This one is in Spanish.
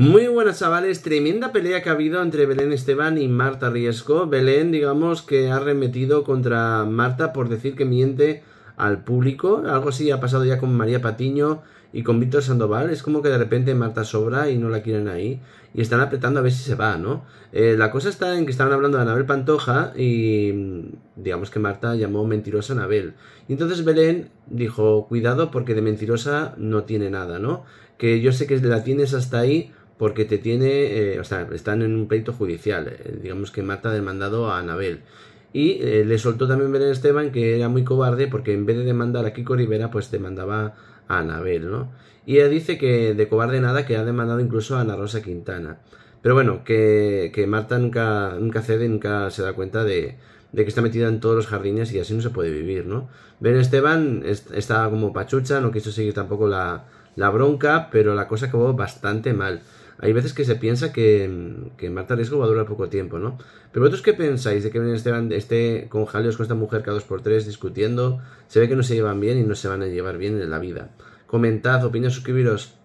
Muy buenas chavales, tremenda pelea que ha habido entre Belén Esteban y Marta Riesco. Belén, digamos que ha remetido contra Marta por decir que miente al público. Algo así ha pasado ya con María Patiño y con Víctor Sandoval. Es como que de repente Marta sobra y no la quieren ahí. Y están apretando a ver si se va, ¿no? Eh, la cosa está en que estaban hablando de Anabel Pantoja y digamos que Marta llamó mentirosa a Anabel. Y entonces Belén dijo, cuidado porque de mentirosa no tiene nada, ¿no? Que yo sé que la tienes hasta ahí porque te tiene, eh, o sea, están en un pleito judicial. Eh, digamos que Marta ha demandado a Anabel. Y eh, le soltó también Ben Esteban que era muy cobarde porque en vez de demandar a Kiko Rivera, pues demandaba a Anabel, ¿no? Y ella dice que de cobarde nada, que ha demandado incluso a Ana Rosa Quintana. Pero bueno, que, que Marta nunca, nunca cede, nunca se da cuenta de, que está metida en todos los jardines y así no se puede vivir, ¿no? Ben Esteban estaba como pachucha, no quiso seguir tampoco la, la bronca, pero la cosa acabó bastante mal hay veces que se piensa que, que Marta Riesgo va a durar poco tiempo, ¿no? Pero vosotros qué pensáis de que este esté con Jalios, con esta mujer cada dos por tres discutiendo, se ve que no se llevan bien y no se van a llevar bien en la vida. Comentad, opinad, suscribiros,